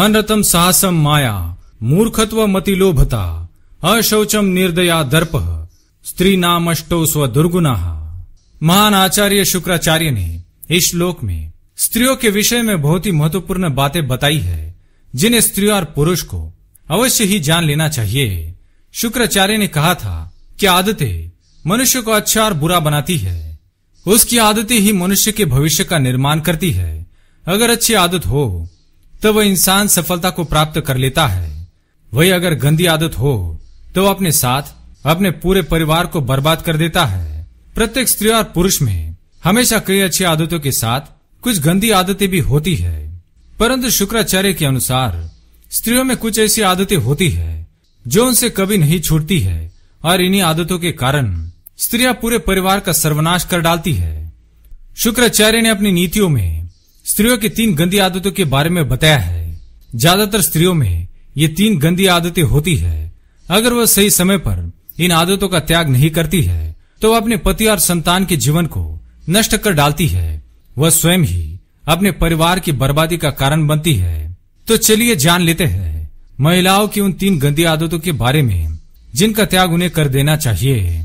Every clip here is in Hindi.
अनरतम साहसम माया मूर्खत्व मतिलोभता अशौचम निर्दया दर्प स्त्री नाम अष्टो स्व दुर्गुना महान आचार्य शुक्राचार्य ने इस श्लोक में स्त्रियों के विषय में बहुत ही महत्वपूर्ण बातें बताई है जिन्हें स्त्री और पुरुष को अवश्य ही जान लेना चाहिए शुक्राचार्य ने कहा था कि आदतें मनुष्य को अच्छा और बुरा बनाती है उसकी आदतें ही मनुष्य के भविष्य का निर्माण करती है अगर अच्छी आदत हो तो वह इंसान सफलता को प्राप्त कर लेता है वही अगर गंदी आदत हो तो अपने साथ अपने पूरे परिवार को बर्बाद कर देता है प्रत्येक स्त्री और पुरुष में हमेशा कई अच्छी आदतों के साथ कुछ गंदी आदतें भी होती है परंतु शुक्राचार्य के अनुसार स्त्रियों में कुछ ऐसी आदतें होती है जो उनसे कभी नहीं छूटती है और इन्हीं आदतों के कारण स्त्रियां पूरे परिवार का सर्वनाश कर डालती है शुक्राचार्य ने अपनी नीतियों में स्त्रियों की तीन गंदी आदतों के बारे में बताया है ज्यादातर स्त्रियों में ये तीन गंदी आदतें होती है अगर वह सही समय पर इन आदतों का त्याग नहीं करती है तो वह अपने पति और संतान के जीवन को नष्ट कर डालती है वह स्वयं ही अपने परिवार की बर्बादी का कारण बनती है तो चलिए जान लेते हैं महिलाओं की उन तीन गंदी आदतों के बारे में जिनका त्याग उन्हें कर देना चाहिए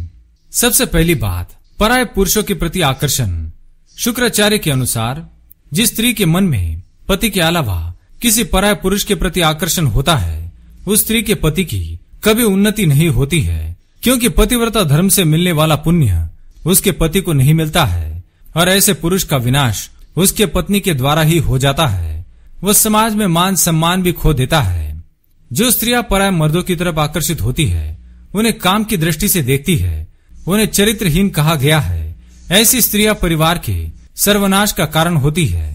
सबसे पहली बात पराय पुरुषों के प्रति आकर्षण शुक्राचार्य के अनुसार जिस स्त्री के मन में पति के अलावा किसी पराय पुरुष के प्रति आकर्षण होता है उस स्त्री के पति की कभी उन्नति नहीं होती है क्योंकि पतिव्रता धर्म से मिलने वाला पुण्य उसके पति को नहीं मिलता है और ऐसे पुरुष का विनाश उसके पत्नी के द्वारा ही हो जाता है वह समाज में मान सम्मान भी खो देता है जो स्त्रियां पराय मर्दों की तरफ आकर्षित होती है उन्हें काम की दृष्टि से देखती है उन्हें चरित्रहीन कहा गया है ऐसी स्त्रियां परिवार के सर्वनाश का कारण होती है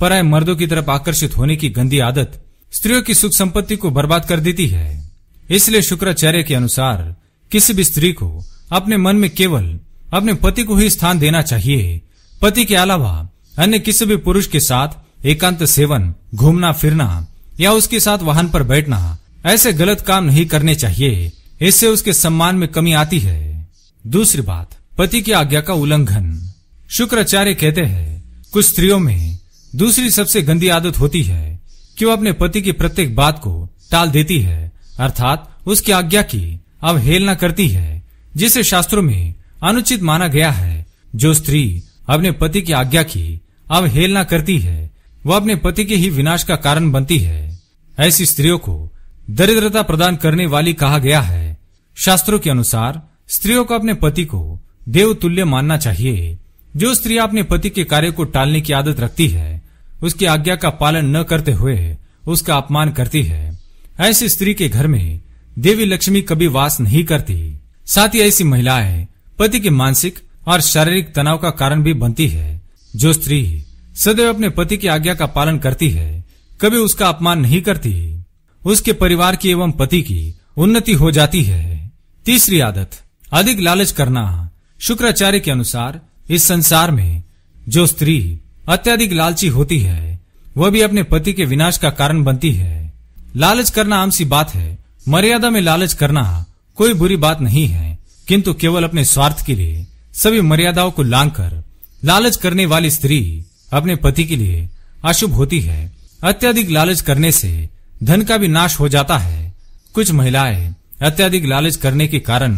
पर मर्दों की तरफ आकर्षित होने की गंदी आदत स्त्रियों की सुख संपत्ति को बर्बाद कर देती है इसलिए शुक्राचार्य के अनुसार किसी भी स्त्री को अपने मन में केवल अपने पति को ही स्थान देना चाहिए पति के अलावा अन्य किसी भी पुरुष के साथ एकांत सेवन घूमना फिरना या उसके साथ वाहन पर बैठना ऐसे गलत काम नहीं करने चाहिए इससे उसके सम्मान में कमी आती है दूसरी बात पति की आज्ञा का उल्लंघन शुक्राचार्य कहते हैं कुछ स्त्रियों में दूसरी सबसे गंदी आदत होती है कि वो अपने पति की प्रत्येक बात को टाल देती है अर्थात उसकी आज्ञा की अवहेलना करती है जिसे शास्त्रों में अनुचित माना गया है जो स्त्री अपने पति की आज्ञा की अवहेलना करती है वह अपने पति के ही विनाश का कारण बनती है ऐसी स्त्रियों को दरिद्रता प्रदान करने वाली कहा गया है शास्त्रों के अनुसार स्त्रियों को अपने पति को देव तुल्य मानना चाहिए जो स्त्री अपने पति के कार्य को टालने की आदत रखती है उसकी आज्ञा का पालन न करते हुए उसका अपमान करती है ऐसी स्त्री के घर में देवी लक्ष्मी कभी वास नहीं करती साथ ही ऐसी महिलाएं पति के मानसिक और शारीरिक तनाव का कारण भी बनती है जो स्त्री सदैव अपने पति की आज्ञा का पालन करती है कभी उसका अपमान नहीं करती उसके परिवार की एवं पति की उन्नति हो जाती है तीसरी आदत अधिक लालच करना शुक्राचार्य के अनुसार इस संसार में जो स्त्री अत्यधिक लालची होती है वह भी अपने पति के विनाश का कारण बनती है लालच करना आम सी बात है मर्यादा में लालच करना कोई बुरी बात नहीं है किंतु केवल अपने स्वार्थ के लिए सभी मर्यादाओं को लांग कर लालच करने वाली स्त्री अपने पति के लिए अशुभ होती है अत्यधिक लालच करने से धन का भी नाश हो जाता है कुछ महिलाएं अत्यधिक लालच करने के कारण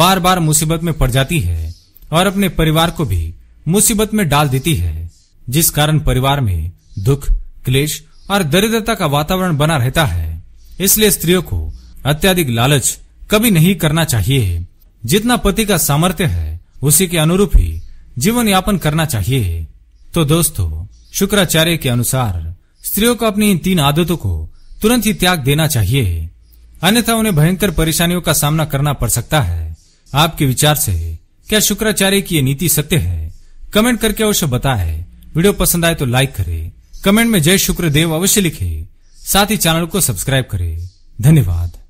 बार बार मुसीबत में पड़ जाती है और अपने परिवार को भी मुसीबत में डाल देती है जिस कारण परिवार में दुख क्लेश और दरिद्रता का वातावरण बना रहता है इसलिए स्त्रियों को अत्याधिक लालच कभी नहीं करना चाहिए जितना पति का सामर्थ्य है उसी के अनुरूप ही जीवन यापन करना चाहिए तो दोस्तों शुक्राचार्य के अनुसार स्त्रियों को अपनी इन तीन आदतों को तुरंत ही त्याग देना चाहिए अन्यथा उन्हें भयंकर परेशानियों का सामना करना पड़ सकता है आपके विचार ऐसी क्या शुक्राचार्य की ये नीति सत्य है कमेंट करके अवश्य बताए वीडियो पसंद आए तो लाइक करे कमेंट में जय शुक्र अवश्य लिखे साथ ही चैनल को सब्सक्राइब करे धन्यवाद